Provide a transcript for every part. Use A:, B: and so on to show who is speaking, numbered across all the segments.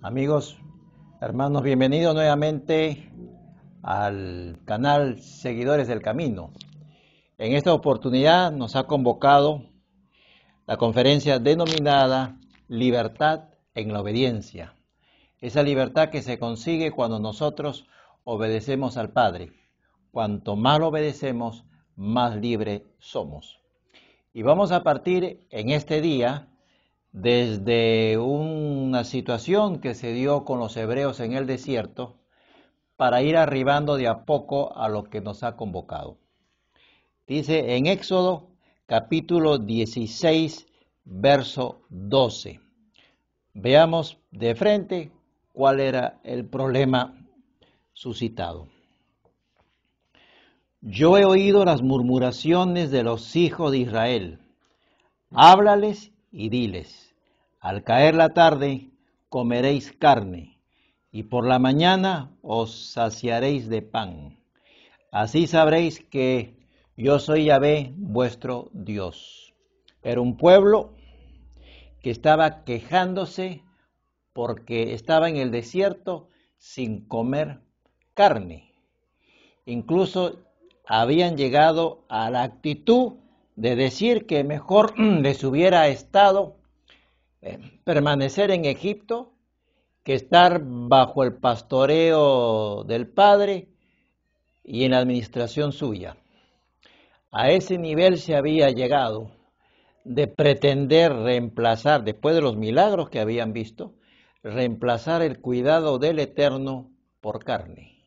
A: Amigos, hermanos, bienvenidos nuevamente al canal Seguidores del Camino. En esta oportunidad nos ha convocado la conferencia denominada Libertad en la Obediencia. Esa libertad que se consigue cuando nosotros obedecemos al Padre. Cuanto más obedecemos, más libre somos. Y vamos a partir en este día desde una situación que se dio con los hebreos en el desierto para ir arribando de a poco a lo que nos ha convocado. Dice en Éxodo capítulo 16, verso 12. Veamos de frente cuál era el problema suscitado. Yo he oído las murmuraciones de los hijos de Israel. Háblales y diles, al caer la tarde comeréis carne, y por la mañana os saciaréis de pan. Así sabréis que yo soy Yahvé, vuestro Dios. Era un pueblo que estaba quejándose porque estaba en el desierto sin comer carne. Incluso habían llegado a la actitud de decir que mejor les hubiera estado eh, permanecer en Egipto que estar bajo el pastoreo del Padre y en la administración suya. A ese nivel se había llegado de pretender reemplazar, después de los milagros que habían visto, reemplazar el cuidado del Eterno por carne.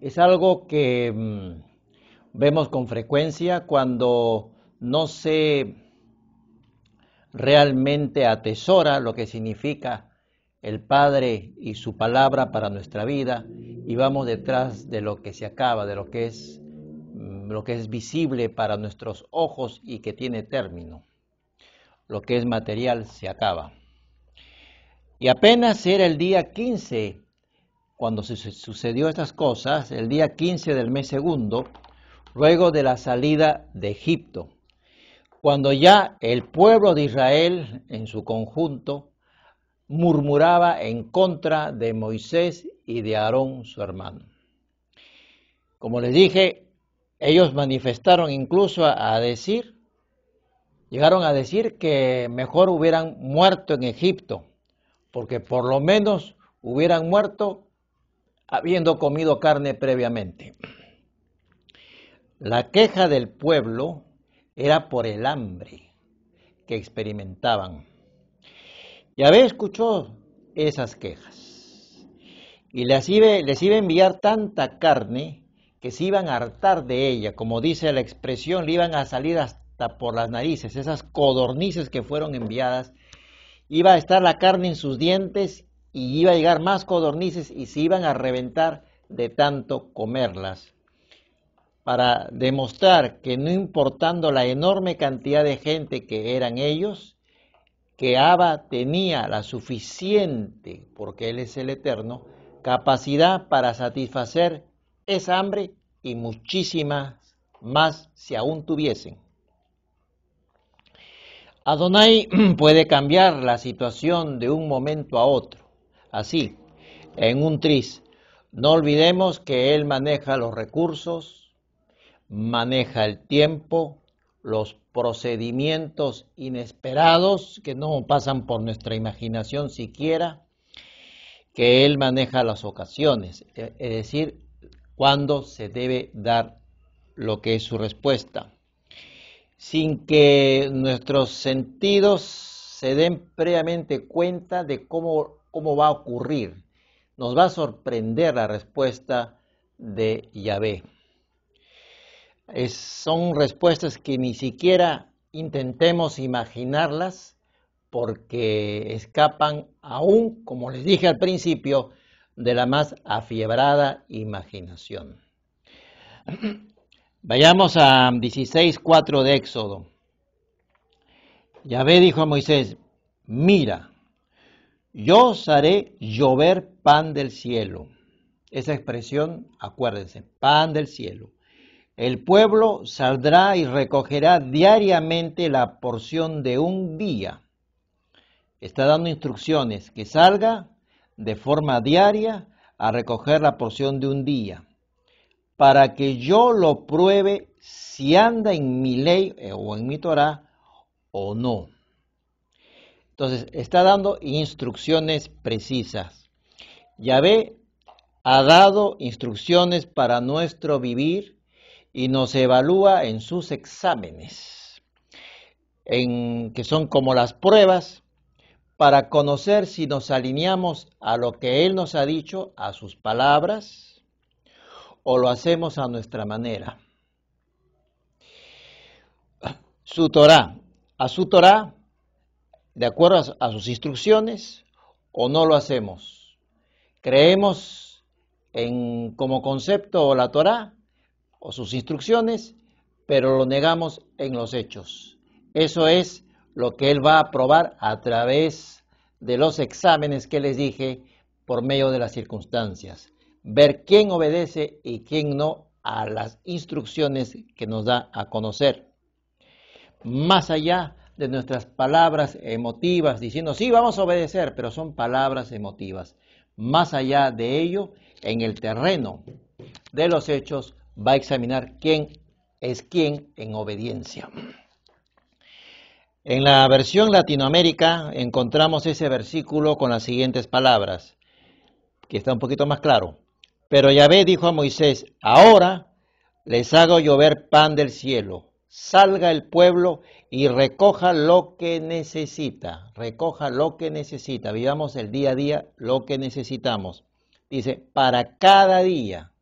A: Es algo que mm, vemos con frecuencia cuando no se realmente atesora lo que significa el Padre y su palabra para nuestra vida y vamos detrás de lo que se acaba, de lo que es mm, lo que es visible para nuestros ojos y que tiene término. Lo que es material se acaba. Y apenas era el día 15 cuando se sucedió estas cosas, el día 15 del mes segundo, luego de la salida de Egipto, cuando ya el pueblo de Israel en su conjunto murmuraba en contra de Moisés y de Aarón, su hermano. Como les dije, ellos manifestaron incluso a decir, llegaron a decir que mejor hubieran muerto en Egipto, porque por lo menos hubieran muerto habiendo comido carne previamente. La queja del pueblo era por el hambre que experimentaban. Yahvé escuchó esas quejas y les iba a enviar tanta carne que se iban a hartar de ella, como dice la expresión, le iban a salir hasta por las narices, esas codornices que fueron enviadas, iba a estar la carne en sus dientes y iba a llegar más codornices y se iban a reventar de tanto comerlas para demostrar que no importando la enorme cantidad de gente que eran ellos, que Abba tenía la suficiente, porque Él es el Eterno, capacidad para satisfacer esa hambre y muchísimas más si aún tuviesen. Adonai puede cambiar la situación de un momento a otro, así, en un tris. No olvidemos que Él maneja los recursos, maneja el tiempo, los procedimientos inesperados que no pasan por nuestra imaginación siquiera, que Él maneja las ocasiones, e, es decir, cuando se debe dar lo que es su respuesta, sin que nuestros sentidos se den previamente cuenta de cómo, cómo va a ocurrir. Nos va a sorprender la respuesta de Yahvé son respuestas que ni siquiera intentemos imaginarlas porque escapan aún, como les dije al principio, de la más afiebrada imaginación. Vayamos a 16.4 de Éxodo. Yahvé dijo a Moisés, mira, yo os haré llover pan del cielo. Esa expresión, acuérdense, pan del cielo. El pueblo saldrá y recogerá diariamente la porción de un día. Está dando instrucciones que salga de forma diaria a recoger la porción de un día, para que yo lo pruebe si anda en mi ley eh, o en mi Torah o no. Entonces, está dando instrucciones precisas. Yahvé ha dado instrucciones para nuestro vivir y nos evalúa en sus exámenes, en, que son como las pruebas para conocer si nos alineamos a lo que Él nos ha dicho, a sus palabras, o lo hacemos a nuestra manera. Su Torah, a su Torah, de acuerdo a, sus instrucciones, o no lo hacemos. Creemos en como concepto la Torah o sus instrucciones, pero lo negamos en los hechos. Eso es lo que Él va a probar a través de los exámenes que les dije por medio de las circunstancias. Ver quién obedece y quién no a las instrucciones que nos da a conocer. Más allá de nuestras palabras emotivas diciendo, sí, vamos a obedecer, pero son palabras emotivas. Más allá de ello, en el terreno de los hechos, va a examinar quién es quién en obediencia. En la versión Latinoamérica encontramos ese versículo con las siguientes palabras, que está un poquito más claro. Pero Yahvé dijo a Moisés, ahora les hago llover pan del cielo, salga el pueblo y recoja lo que necesita, recoja lo que necesita, vivamos el día a día lo que necesitamos. Dice, para cada día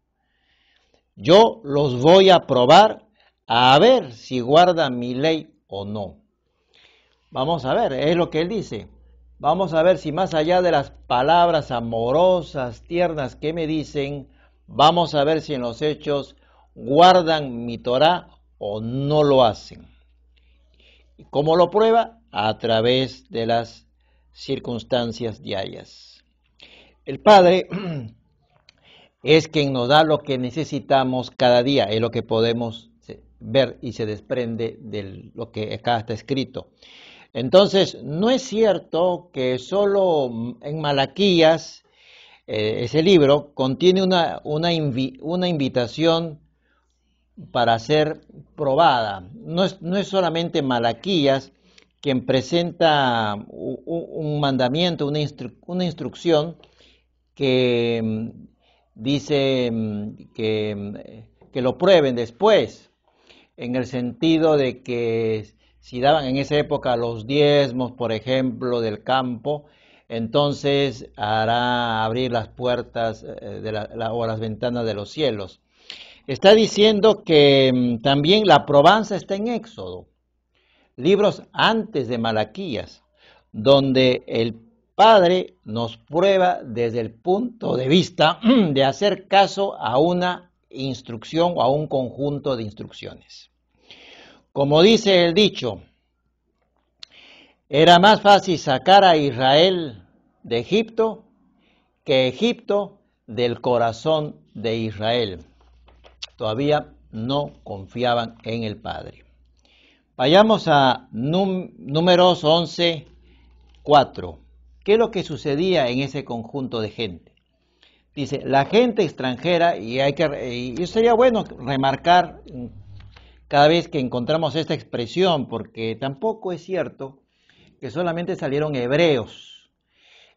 A: yo los voy a probar a ver si guardan mi ley o no. Vamos a ver, es lo que él dice. Vamos a ver si más allá de las palabras amorosas, tiernas que me dicen, vamos a ver si en los hechos guardan mi Torah o no lo hacen. ¿Cómo lo prueba? A través de las circunstancias diarias. El padre es quien nos da lo que necesitamos cada día, es lo que podemos eh, ver y se desprende de lo que acá está escrito. Entonces, no es cierto que solo en Malaquías, eh, ese libro, contiene una, una, invitación para ser probada. No es, no es solamente Malaquías quien presenta un, mandamiento, una, una instrucción que mm, dice mm, mm, que, lo prueben después, en el sentido de que si daban en esa época los diezmos, por ejemplo, del campo, entonces hará abrir las puertas eh, o las ventanas de los cielos. Está diciendo que mm, también la probanza está en Éxodo, libros antes de Malaquías, donde el Padre nos prueba desde el punto de vista de hacer caso a una instrucción o a un conjunto de instrucciones. Como dice el dicho, era más fácil sacar a Israel de Egipto que Egipto del corazón de Israel. Todavía no confiaban en el Padre. Vayamos a números 11, 4. ¿Qué es lo que sucedía en ese conjunto de gente? Dice, la gente extranjera, y, hay que, sería bueno remarcar mm, cada vez que encontramos esta expresión, porque tampoco es cierto que solamente salieron hebreos,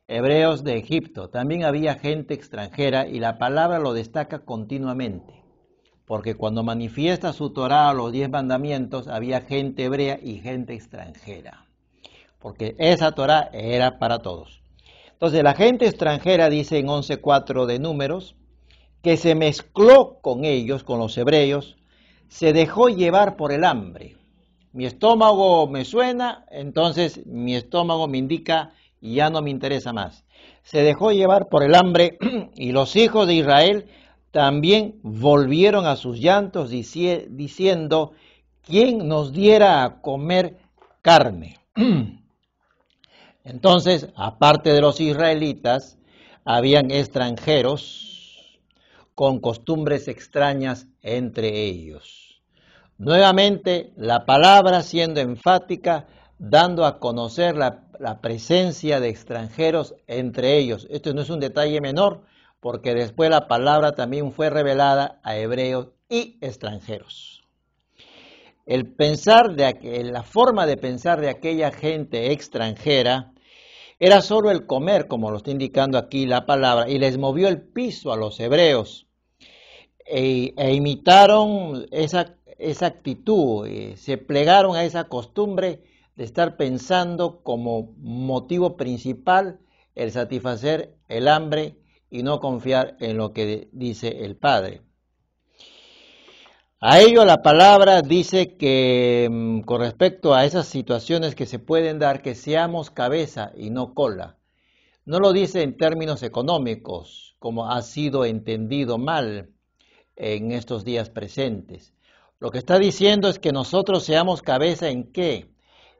A: hebreos de Egipto, también había gente extranjera y la palabra lo destaca continuamente, porque cuando manifiesta su Torah, los diez mandamientos, había gente hebrea y gente extranjera porque esa Torah era para todos. Entonces la gente extranjera dice en 11.4 de números que se mezcló con ellos, con los hebreos, se dejó llevar por el hambre. Mi estómago me suena, entonces mi estómago me indica y ya no me interesa más. Se dejó llevar por el hambre y los hijos de Israel también volvieron a sus llantos diciendo, ¿quién nos diera a comer carne? Entonces, aparte de los israelitas, habían extranjeros con costumbres extrañas entre ellos. Nuevamente, la palabra siendo enfática, dando a conocer la, presencia de extranjeros entre ellos. Esto no es un detalle menor, porque después la palabra también fue revelada a hebreos y extranjeros. El pensar de la forma de pensar de aquella gente extranjera era solo el comer, como lo está indicando aquí la palabra, y les movió el piso a los hebreos. E, e imitaron esa, esa actitud, eh, se plegaron a esa costumbre de estar pensando como motivo principal el satisfacer el hambre y no confiar en lo que dice el Padre. A ello la palabra dice que mm, con respecto a esas situaciones que se pueden dar, que seamos cabeza y no cola. No lo dice en términos económicos, como ha sido entendido mal en estos días presentes. Lo que está diciendo es que nosotros seamos cabeza en qué?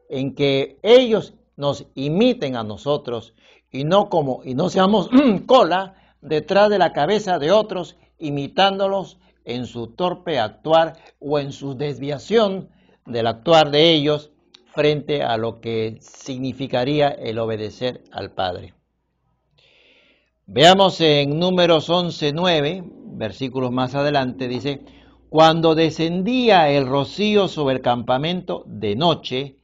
A: En que ellos nos imiten a nosotros y no como y no seamos cola detrás de la cabeza de otros imitándolos en su torpe actuar o en su desviación del actuar de ellos frente a lo que significaría el obedecer al Padre. Veamos en números 11.9, versículos más adelante, dice, cuando descendía el rocío sobre el campamento de noche,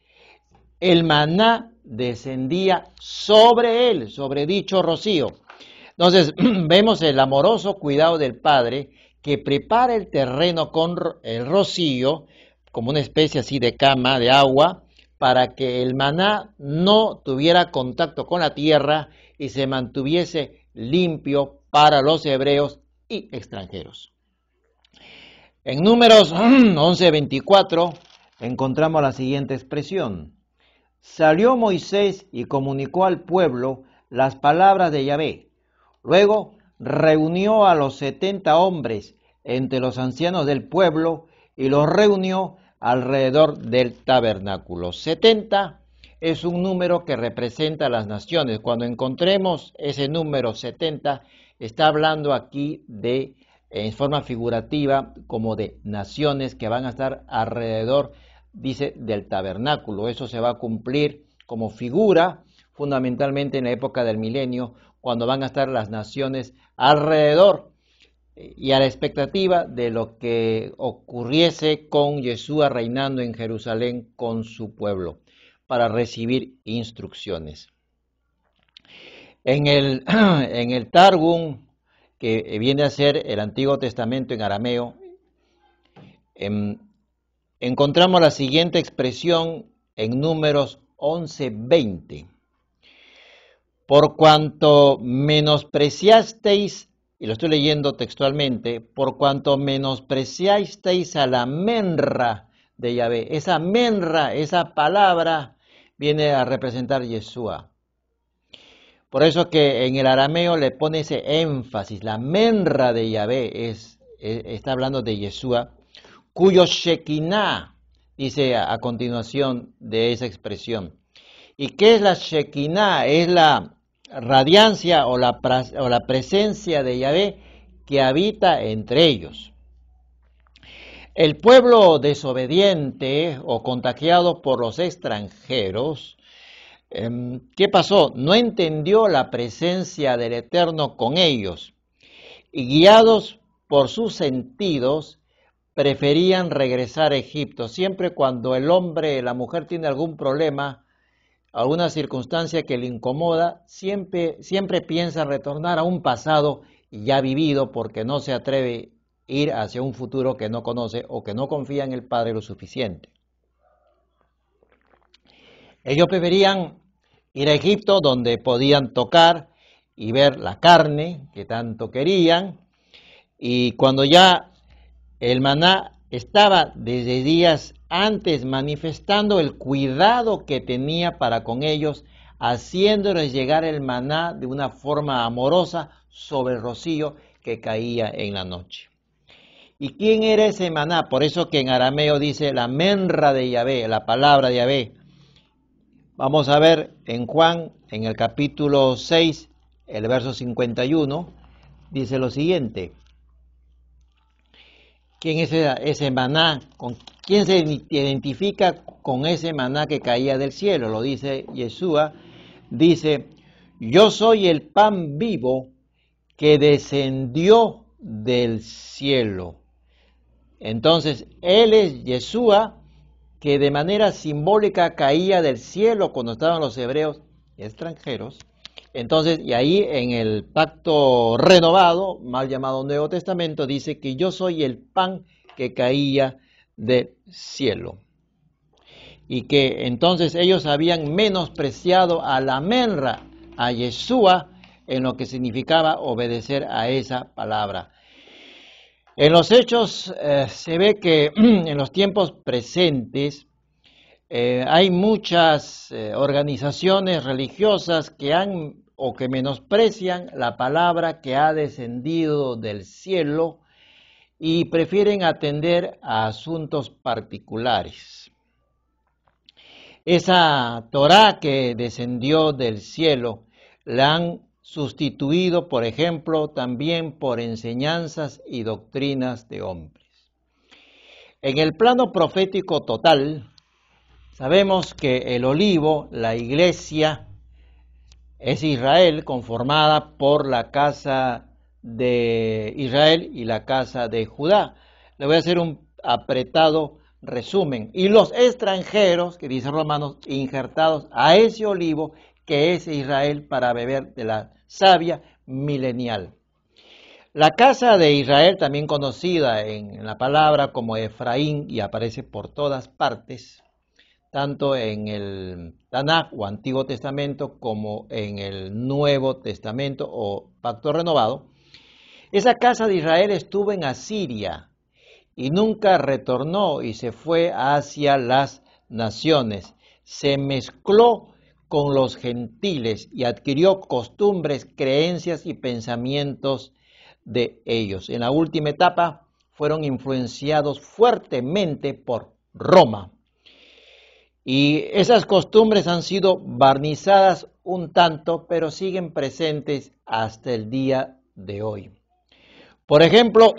A: el maná descendía sobre él, sobre dicho rocío. Entonces vemos el amoroso cuidado del Padre que prepara el terreno con el rocío, como una especie así de cama de agua, para que el maná no tuviera contacto con la tierra y se mantuviese limpio para los hebreos y extranjeros. En números 11:24 encontramos la siguiente expresión. Salió Moisés y comunicó al pueblo las palabras de Yahvé. Luego reunió a los setenta hombres entre los ancianos del pueblo y los reunió alrededor del tabernáculo. Setenta es un número que representa a las naciones. Cuando encontremos ese número 70, está hablando aquí de, en forma figurativa, como de naciones que van a estar alrededor, dice, del tabernáculo. Eso se va a cumplir como figura fundamentalmente en la época del milenio, cuando van a estar las naciones alrededor y a la expectativa de lo que ocurriese con Yeshua reinando en Jerusalén con su pueblo para recibir instrucciones. En el, en Targum, que viene a ser el Antiguo Testamento en arameo, em, encontramos la siguiente expresión en números 11.20 por cuanto menospreciasteis, y lo estoy leyendo textualmente, por cuanto menospreciasteis a la menra de Yahvé. Esa menra, esa palabra, viene a representar Yeshua. Por eso que en el arameo le pone ese énfasis, la menra de Yahvé es, e, está hablando de Yeshua, cuyo Shekinah, dice a, a continuación de esa expresión. ¿Y qué es la Shekinah? Es la radiancia o la, o la presencia de Yahvé que habita entre ellos. El pueblo desobediente o contagiado por los extranjeros, em, ¿qué pasó? No entendió la presencia del Eterno con ellos y guiados por sus sentidos preferían regresar a Egipto. Siempre cuando el hombre, la mujer tiene algún problema, alguna circunstancia que le incomoda, siempre, siempre piensa retornar a un pasado ya vivido porque no se atreve a ir hacia un futuro que no conoce o que no confía en el Padre lo suficiente. Ellos preferían ir a Egipto donde podían tocar y ver la carne que tanto querían y cuando ya el maná estaba desde días antes manifestando el cuidado que tenía para con ellos, haciéndoles llegar el maná de una forma amorosa sobre el rocío que caía en la noche. ¿Y quién era ese maná? Por eso que en arameo dice la menra de Yahvé, la palabra de Yahvé. Vamos a ver en Juan, en el capítulo 6, el verso 51, dice lo siguiente. ¿Quién es ese, maná? ¿Con ¿Quién se identifica con ese maná que caía del cielo? Lo dice Yeshua. Dice, yo soy el pan vivo que descendió del cielo. Entonces, Él es Yeshua que de manera simbólica caía del cielo cuando estaban los hebreos extranjeros. Entonces, y ahí en el pacto renovado, mal llamado Nuevo Testamento, dice que yo soy el pan que caía del cielo. Y que entonces ellos habían menospreciado a la menra, a Yeshua, en lo que significaba obedecer a esa palabra. En los hechos eh, se ve que en los tiempos presentes eh, hay muchas eh, organizaciones religiosas que han o que menosprecian la palabra que ha descendido del cielo y prefieren atender a asuntos particulares. Esa Torá que descendió del cielo la han sustituido, por ejemplo, también por enseñanzas y doctrinas de hombres. En el plano profético total, sabemos que el olivo, la iglesia, es Israel conformada por la casa de Israel y la casa de Judá. Le voy a hacer un apretado resumen. Y los extranjeros, que dice Romanos, injertados a ese olivo que es Israel para beber de la savia milenial. La casa de Israel, también conocida en la palabra como Efraín y aparece por todas partes, tanto en el Tanaj o Antiguo Testamento como en el Nuevo Testamento o Pacto Renovado, esa casa de Israel estuvo en Asiria y nunca retornó y se fue hacia las naciones. Se mezcló con los gentiles y adquirió costumbres, creencias y pensamientos de ellos. En la última etapa fueron influenciados fuertemente por Roma. Y esas costumbres han sido barnizadas un tanto, pero siguen presentes hasta el día de hoy. Por ejemplo,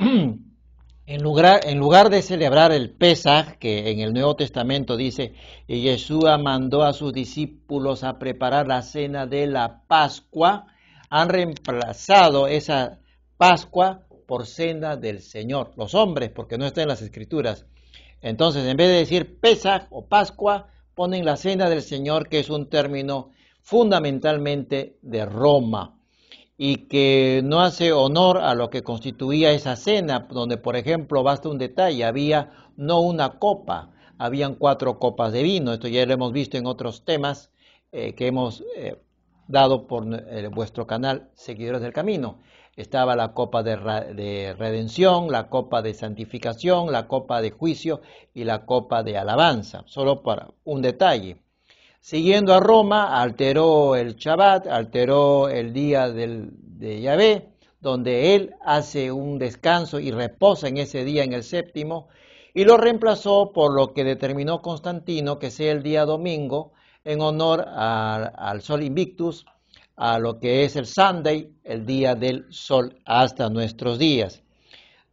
A: en lugar, de celebrar el Pesaj, que en el Nuevo Testamento dice, y Jesús mandó a sus discípulos a preparar la cena de la Pascua, han reemplazado esa Pascua por cena del Señor, los hombres, porque no está en las Escrituras. Entonces, en vez de decir Pesaj o Pascua, ponen la cena del Señor, que es un término fundamentalmente de Roma y que no hace honor a lo que constituía esa cena, donde por ejemplo, basta un detalle, había no una copa, habían cuatro copas de vino, esto ya lo hemos visto en otros temas eh, que hemos eh, dado por eh, vuestro canal Seguidores del Camino. Estaba la copa de, de redención, la copa de santificación, la copa de juicio y la copa de alabanza, solo para un detalle siguiendo a Roma, alteró el Shabbat, alteró el día de Yahvé, donde él hace un descanso y reposa en ese día, en el séptimo, y lo reemplazó por lo que determinó Constantino que sea el día domingo, en honor al Sol Invictus, a lo que es el Sunday, el día del sol hasta nuestros días.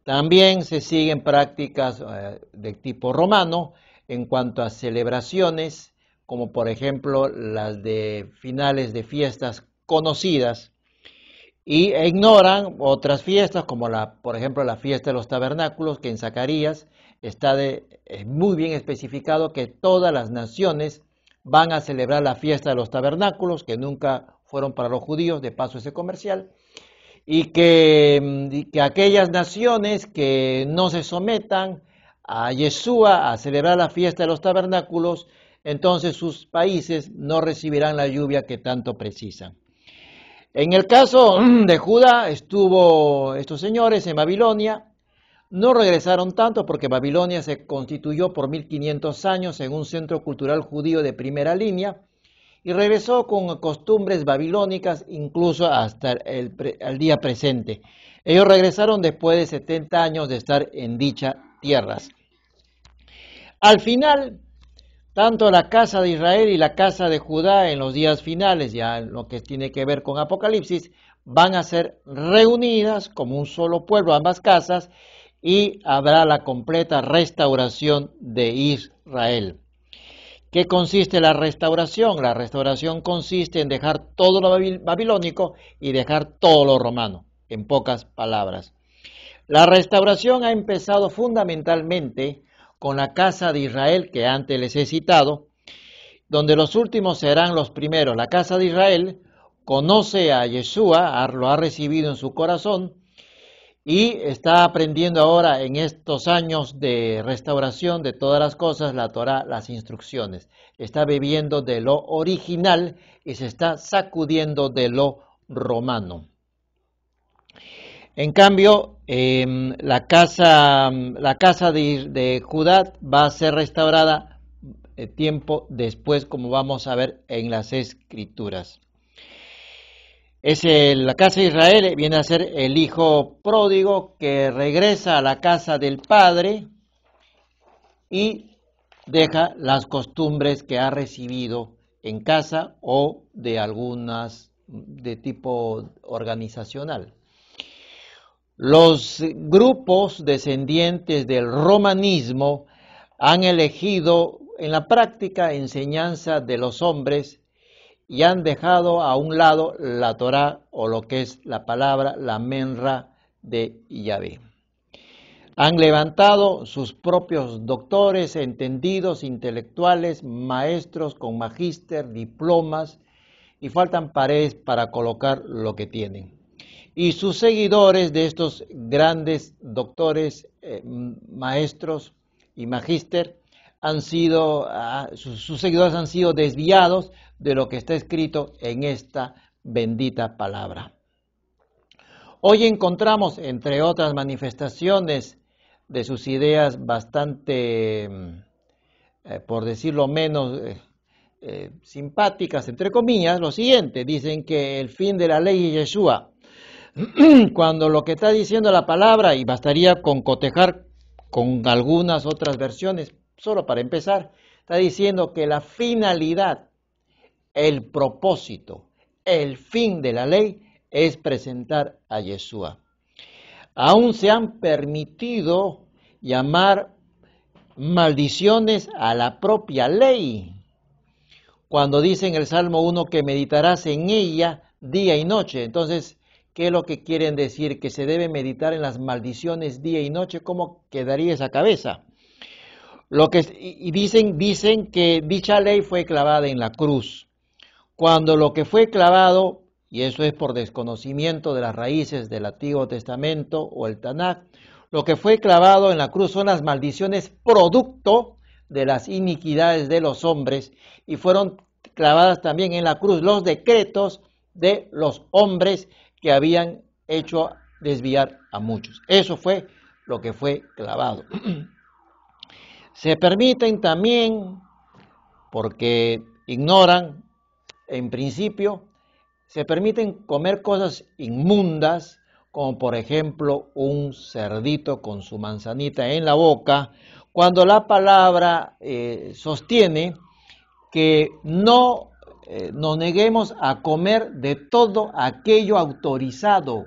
A: También se siguen prácticas eh, de tipo romano en cuanto a celebraciones como por ejemplo las de finales de fiestas conocidas, y e ignoran otras fiestas, como la, por ejemplo la fiesta de los tabernáculos, que en Zacarías está eh, muy bien especificado que todas las naciones van a celebrar la fiesta de los tabernáculos, que nunca fueron para los judíos, de paso ese comercial, y que, mm, y que aquellas naciones que no se sometan a Yeshua a celebrar la fiesta de los tabernáculos, entonces sus países no recibirán la lluvia que tanto precisan. En el caso mm, de Judá, estuvo estos señores en Babilonia, no regresaron tanto porque Babilonia se constituyó por 1500 años en un centro cultural judío de primera línea y regresó con costumbres babilónicas incluso hasta el, día presente. Ellos regresaron después de 70 años de estar en dichas tierras. Al final, tanto la casa de Israel y la casa de Judá en los días finales, ya en lo que tiene que ver con Apocalipsis, van a ser reunidas como un solo pueblo, ambas casas, y habrá la completa restauración de Israel. ¿Qué consiste la restauración? La restauración consiste en dejar todo lo babilónico y dejar todo lo romano, en pocas palabras. La restauración ha empezado fundamentalmente con la casa de Israel que antes les he citado, donde los últimos serán los primeros. La casa de Israel conoce a Yeshua, lo ha recibido en su corazón y está aprendiendo ahora en estos años de restauración de todas las cosas, la Torah, las instrucciones. Está bebiendo de lo original y se está sacudiendo de lo romano. En cambio, em, la casa, la casa de, Judá va a ser restaurada eh, tiempo después, como vamos a ver en las escrituras. Es la casa de Israel eh, viene a ser el hijo pródigo que regresa a la casa del padre y deja las costumbres que ha recibido en casa o de algunas de tipo organizacional. Los grupos descendientes del romanismo han elegido en la práctica enseñanza de los hombres y han dejado a un lado la Torá o lo que es la palabra, la menra de Yahvé. Han levantado sus propios doctores, entendidos, intelectuales, maestros con magíster, diplomas y faltan paredes para colocar lo que tienen y sus seguidores de estos grandes doctores, eh, maestros y magíster, han sido, ah, sus, seguidores han sido desviados de lo que está escrito en esta bendita palabra. Hoy encontramos, entre otras manifestaciones de sus ideas bastante, mm, eh, por decirlo menos, eh, simpáticas, entre comillas, lo siguiente, dicen que el fin de la ley de Yeshua, cuando lo que está diciendo la palabra, y bastaría con cotejar con algunas otras versiones, solo para empezar, está diciendo que la finalidad, el propósito, el fin de la ley es presentar a Yeshua. Aún se han permitido llamar maldiciones a la propia ley. Cuando dice en el Salmo 1 que meditarás en ella día y noche. Entonces, qué es lo que quieren decir, que se debe meditar en las maldiciones día y noche, cómo quedaría esa cabeza. Lo que, y dicen, dicen que dicha ley fue clavada en la cruz, cuando lo que fue clavado, y eso es por desconocimiento de las raíces del Antiguo Testamento o el Tanakh, lo que fue clavado en la cruz son las maldiciones producto de las iniquidades de los hombres y fueron clavadas también en la cruz los decretos de los hombres que habían hecho desviar a muchos. Eso fue lo que fue clavado. Se permiten también, porque ignoran, en principio, se permiten comer cosas inmundas, como por ejemplo un cerdito con su manzanita en la boca, cuando la palabra eh, sostiene que no eh, nos neguemos a comer de todo aquello autorizado.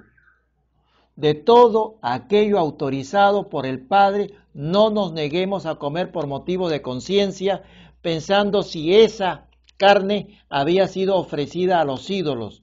A: De todo aquello autorizado por el Padre, no nos neguemos a comer por motivo de conciencia, pensando si esa carne había sido ofrecida a los ídolos,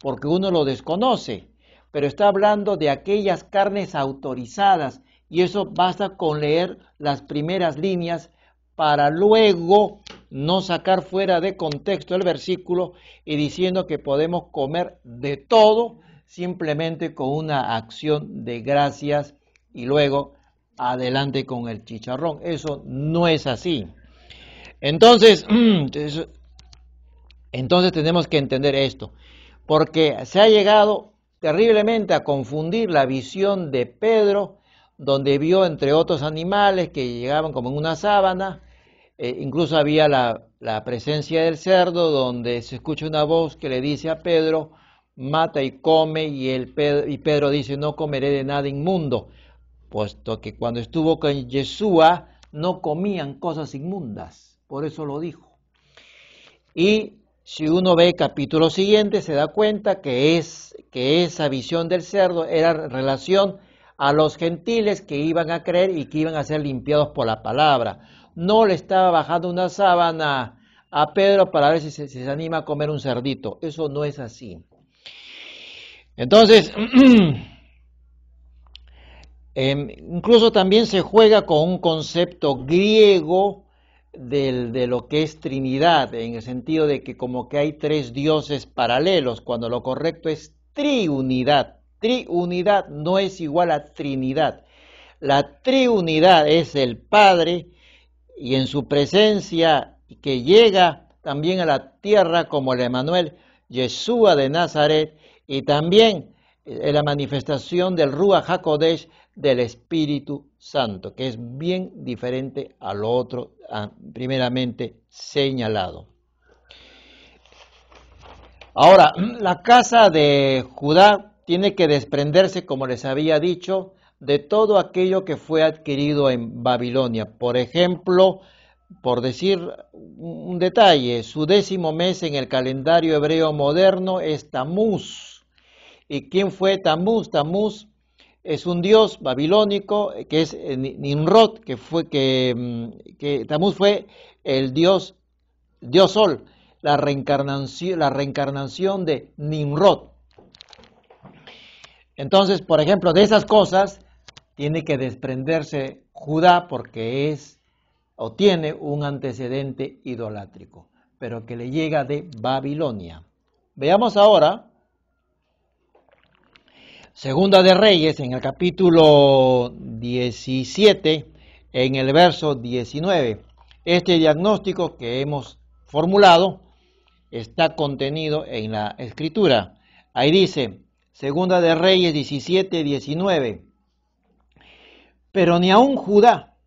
A: porque uno lo desconoce, pero está hablando de aquellas carnes autorizadas, y eso basta con leer las primeras líneas para luego no sacar fuera de contexto el versículo y diciendo que podemos comer de todo simplemente con una acción de gracias y luego adelante con el chicharrón. Eso no es así. Entonces, entonces tenemos que entender esto, porque se ha llegado terriblemente a confundir la visión de Pedro, donde vio entre otros animales que llegaban como en una sábana, eh, incluso había la, presencia del cerdo donde se escucha una voz que le dice a Pedro, mata y come, y, Pedro, dice, no comeré de nada inmundo, puesto que cuando estuvo con Yeshua no comían cosas inmundas, por eso lo dijo. Y si uno ve capítulo siguiente, se da cuenta que, que esa visión del cerdo era relación a los gentiles que iban a creer y que iban a ser limpiados por la palabra no le estaba bajando una sábana a Pedro para ver si se, anima a comer un cerdito. Eso no es así. Entonces, em, incluso también se juega con un concepto griego de lo que es Trinidad, en el sentido de que como que hay tres dioses paralelos, cuando lo correcto es triunidad. Triunidad no es igual a Trinidad. La triunidad es el Padre, y en su presencia que llega también a la tierra como el Emanuel, Yeshua de Nazaret, y también en eh, la manifestación del Ruach HaKodesh del Espíritu Santo, que es bien diferente a lo otro primeramente señalado. Ahora, la casa de Judá tiene que desprenderse, como les había dicho, de todo aquello que fue adquirido en Babilonia. Por ejemplo, por decir un detalle, su décimo mes en el calendario hebreo moderno es Tamuz. ¿Y quién fue Tamuz? Tamuz es un dios babilónico que es Nimrod, que fue que, mm, Tamuz fue el dios dios sol, la reencarnación, la reencarnación de Nimrod. Entonces, por ejemplo, de esas cosas tiene que desprenderse Judá porque es o tiene un antecedente idolátrico, pero que le llega de Babilonia. Veamos ahora Segunda de Reyes en el capítulo 17, en el verso 19. Este diagnóstico que hemos formulado está contenido en la escritura. Ahí dice, Segunda de Reyes 17, 19. Pero ni aun Judá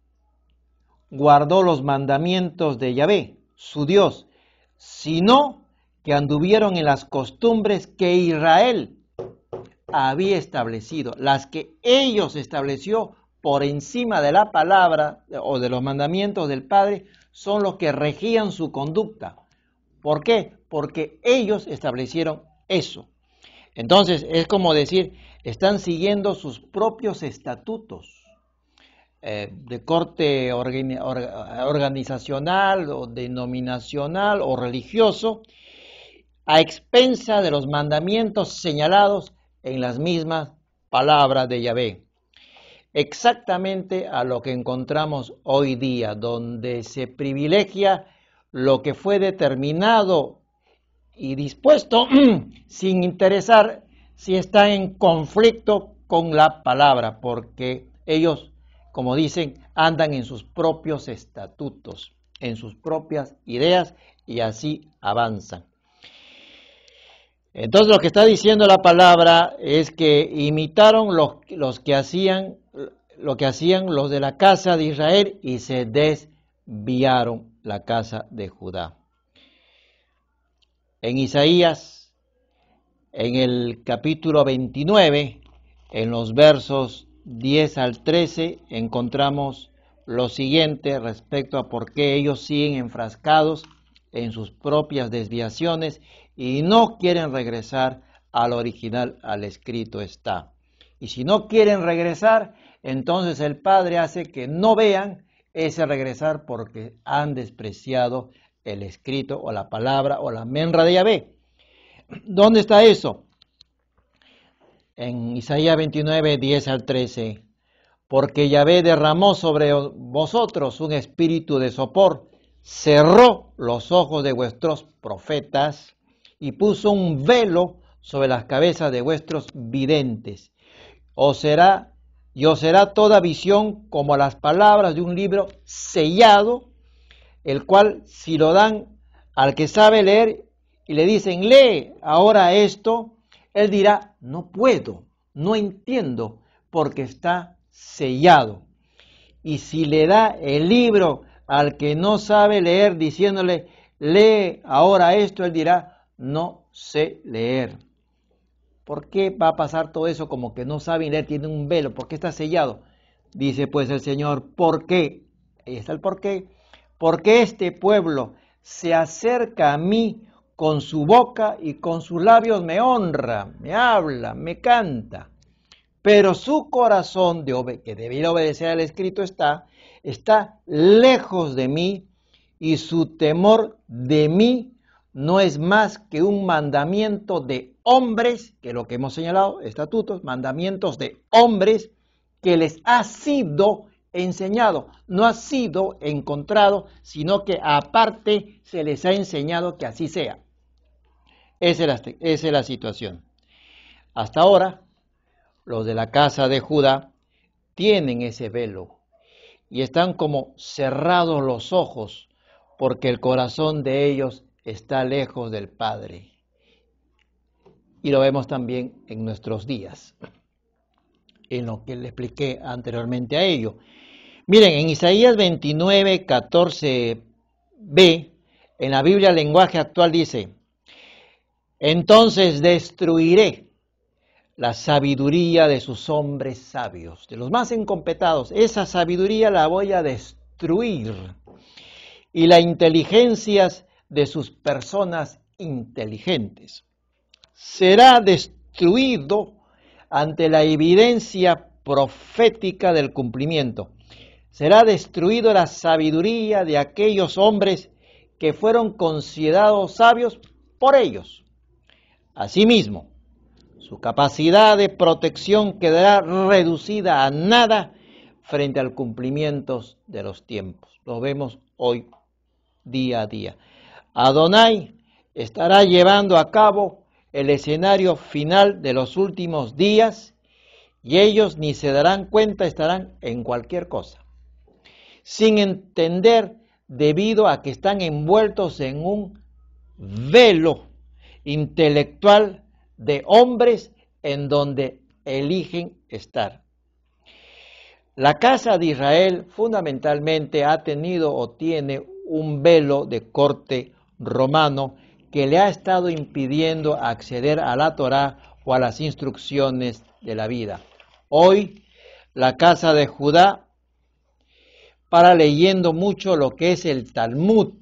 A: guardó los mandamientos de Yahvé, su Dios, sino que anduvieron en las costumbres que Israel había establecido, las que ellos estableció por encima de la palabra o de los mandamientos del Padre, son los que regían su conducta. ¿Por qué? Porque ellos establecieron eso. Entonces, es como decir, están siguiendo sus propios estatutos. Eh, de corte organizacional o denominacional o religioso, a expensa de los mandamientos señalados en las mismas palabras de Yahvé. Exactamente a lo que encontramos hoy día, donde se privilegia lo que fue determinado y dispuesto sin interesar si está en conflicto con la palabra, porque ellos como dicen, andan en sus propios estatutos, en sus propias ideas y así avanzan. Entonces lo que está diciendo la palabra es que imitaron los, los que hacían lo que hacían los de la casa de Israel y se desviaron la casa de Judá. En Isaías, en el capítulo 29, en los versos 10 al 13 encontramos lo siguiente respecto a por qué ellos siguen enfrascados en sus propias desviaciones y no quieren regresar al original, al escrito está. Y si no quieren regresar, entonces el Padre hace que no vean ese regresar porque han despreciado el escrito o la palabra o la menra de Yahvé. ¿Dónde está eso? en Isaías 29, 10 al 13, porque Yahvé derramó sobre vosotros un espíritu de sopor, cerró los ojos de vuestros profetas y puso un velo sobre las cabezas de vuestros videntes. O será, y os será toda visión como las palabras de un libro sellado, el cual si lo dan al que sabe leer y le dicen, lee ahora esto, él dirá, no puedo, no entiendo, porque está sellado. Y si le da el libro al que no sabe leer diciéndole, lee ahora esto, él dirá, no sé leer. ¿Por qué va a pasar todo eso como que no sabe leer, tiene un velo? ¿Por qué está sellado? Dice pues el Señor, ¿por qué? Ahí está el por qué. Porque este pueblo se acerca a mí con su boca y con sus labios me honra, me habla, me canta, pero su corazón de que debiera obedecer al escrito está, está lejos de mí y su temor de mí no es más que un mandamiento de hombres, que lo que hemos señalado, estatutos, mandamientos de hombres que les ha sido enseñado, no ha sido encontrado, sino que aparte se les ha enseñado que así sea. Esa es, la, situación. Hasta ahora, los de la casa de Judá tienen ese velo y están como cerrados los ojos porque el corazón de ellos está lejos del Padre. Y lo vemos también en nuestros días, en lo que le expliqué anteriormente a ello. Miren, en Isaías 29, 14b, en la Biblia el lenguaje actual dice, entonces destruiré la sabiduría de sus hombres sabios, de los más incompetados. Esa sabiduría la voy a destruir. Y las inteligencias de sus personas inteligentes. Será destruido ante la evidencia profética del cumplimiento. Será destruido la sabiduría de aquellos hombres que fueron considerados sabios por ellos. Asimismo, su capacidad de protección quedará reducida a nada frente al cumplimiento de los tiempos. Lo vemos hoy, día a día. Adonai estará llevando a cabo el escenario final de los últimos días y ellos ni se darán cuenta, estarán en cualquier cosa, sin entender debido a que están envueltos en un velo intelectual de hombres en donde eligen estar. La casa de Israel fundamentalmente ha tenido o tiene un velo de corte romano que le ha estado impidiendo acceder a la Torá o a las instrucciones de la vida. Hoy la casa de Judá para leyendo mucho lo que es el Talmud,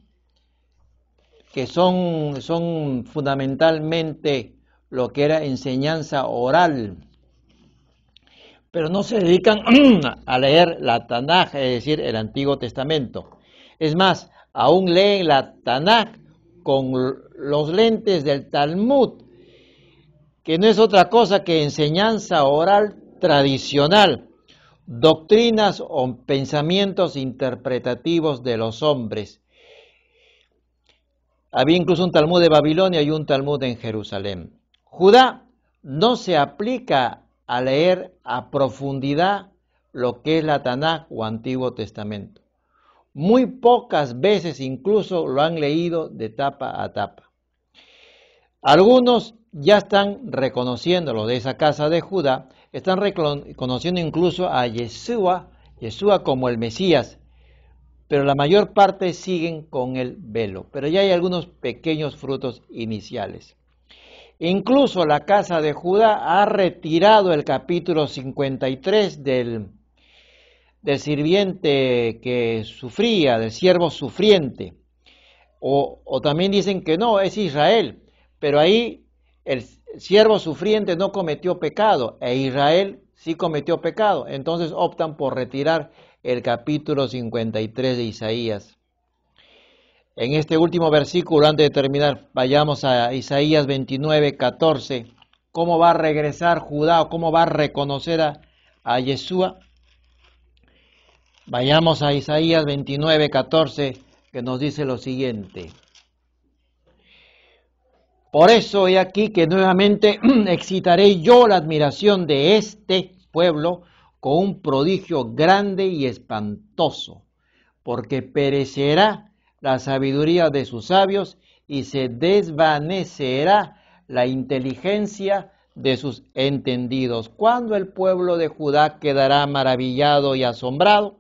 A: que son, son fundamentalmente lo que era enseñanza oral, pero no se dedican a leer la Tanaj, es decir, el Antiguo Testamento. Es más, aún leen la Tanaj con los lentes del Talmud, que no es otra cosa que enseñanza oral tradicional, doctrinas o pensamientos interpretativos de los hombres, había incluso un Talmud de Babilonia y un Talmud en Jerusalén. Judá no se aplica a leer a profundidad lo que es la Taná o Antiguo Testamento. Muy pocas veces incluso lo han leído de tapa a tapa. Algunos ya están reconociendo lo de esa casa de Judá, están reconociendo incluso a Yeshua, Yeshua como el Mesías, pero la mayor parte siguen con el velo, pero ya hay algunos pequeños frutos iniciales. Incluso la casa de Judá ha retirado el capítulo 53 del, del sirviente que sufría, del siervo sufriente. O, o también dicen que no, es Israel, pero ahí el siervo sufriente no cometió pecado e Israel sí cometió pecado. Entonces optan por retirar el capítulo 53 de Isaías. En este último versículo, antes de terminar, vayamos a Isaías 29, 14. ¿Cómo va a regresar Judá o cómo va a reconocer a, a Yeshua? Vayamos a Isaías 29, 14, que nos dice lo siguiente. Por eso he aquí que nuevamente excitaré yo la admiración de este pueblo con un prodigio grande y espantoso, porque perecerá la sabiduría de sus sabios y se desvanecerá la inteligencia de sus entendidos. Cuando el pueblo de Judá quedará maravillado y asombrado,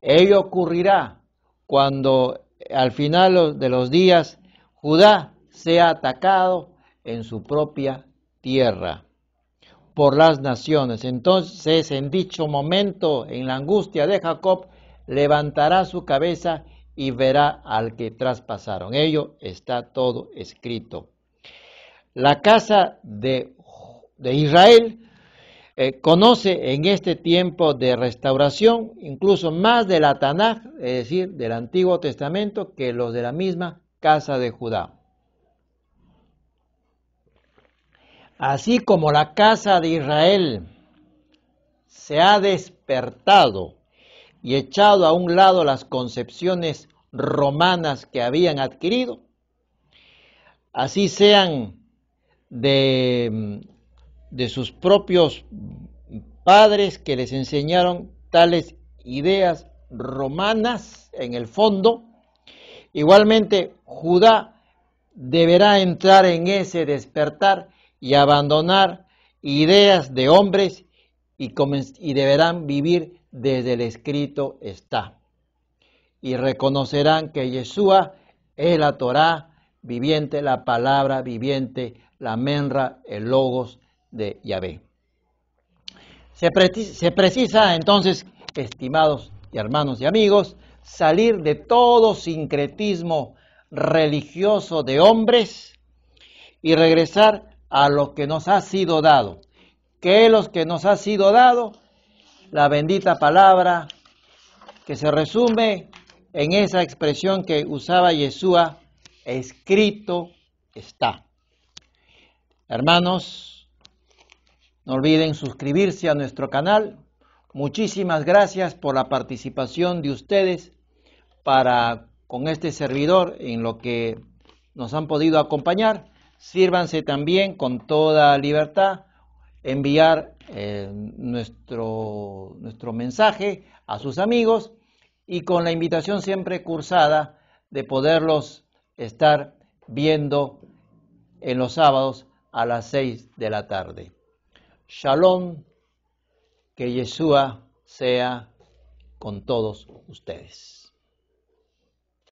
A: ello ocurrirá cuando al final de los días Judá sea atacado en su propia tierra por las naciones. Entonces, en dicho momento, en la angustia de Jacob, levantará su cabeza y verá al que traspasaron. Ello está todo escrito. La casa de, Israel eh, conoce en este tiempo de restauración incluso más del la es decir, del Antiguo Testamento, que los de la misma casa de Judá. Así como la casa de Israel se ha despertado y echado a un lado las concepciones romanas que habían adquirido, así sean de, de sus propios padres que les enseñaron tales ideas romanas en el fondo, igualmente Judá deberá entrar en ese despertar y abandonar ideas de hombres y, y deberán vivir desde el escrito está. Y reconocerán que Yeshua es la Torah viviente, la palabra viviente, la menra, el logos de Yahvé. Se, precisa entonces, estimados y hermanos y amigos, salir de todo sincretismo religioso de hombres y regresar a lo que nos ha sido dado. Que los que nos ha sido dado, la bendita palabra que se resume en esa expresión que usaba Yeshua, escrito está. Hermanos, no olviden suscribirse a nuestro canal. Muchísimas gracias por la participación de ustedes para con este servidor en lo que nos han podido acompañar sírvanse también con toda libertad enviar eh, nuestro, nuestro mensaje a sus amigos y con la invitación siempre cursada de poderlos estar viendo en los sábados a las seis de la tarde. Shalom, que Yeshua sea con todos ustedes.